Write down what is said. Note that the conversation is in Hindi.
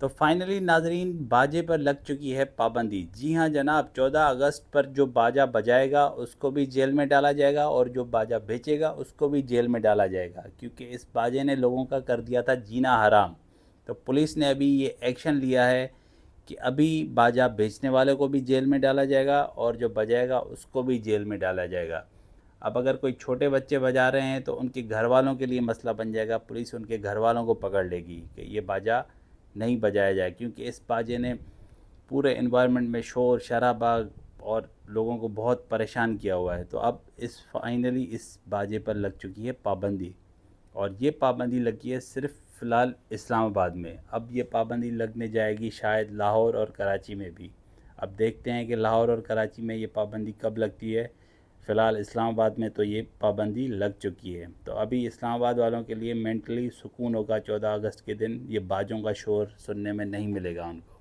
तो फाइनली नाजरीन बाजे पर लग चुकी है पाबंदी जी हाँ जनाब 14 अगस्त पर जो बाजा बजाएगा उसको भी जेल में डाला जाएगा और जो बाजा बेचेगा उसको भी जेल में डाला जाएगा क्योंकि इस बाजे ने लोगों का कर दिया था जीना हराम तो पुलिस ने अभी ये एक्शन लिया है कि अभी बाजा बेचने वाले को भी जेल में डाला जाएगा और जो बजाएगा उसको भी जेल में डाला जाएगा अब अगर कोई छोटे बच्चे बजा रहे हैं तो उनके घर वालों के लिए मसला बन जाएगा पुलिस उनके घर वालों को पकड़ लेगी कि ये बाजा नहीं बजाया जाए क्योंकि इस बाजे ने पूरे इन्वायरमेंट में शोर शराबा और लोगों को बहुत परेशान किया हुआ है तो अब इस फाइनली इस बाजे पर लग चुकी है पाबंदी और ये पाबंदी लगी है सिर्फ फ़िलहाल इस्लामाबाद में अब ये पाबंदी लगने जाएगी शायद लाहौर और कराची में भी अब देखते हैं कि लाहौर और कराची में ये पाबंदी कब लगती है फ़िलहाल इस्लामाबाद में तो ये पाबंदी लग चुकी है तो अभी इस्लामाबाद वालों के लिए मेंटली सुकून होगा चौदह अगस्त के दिन ये बाजों का शोर सुनने में नहीं मिलेगा उनको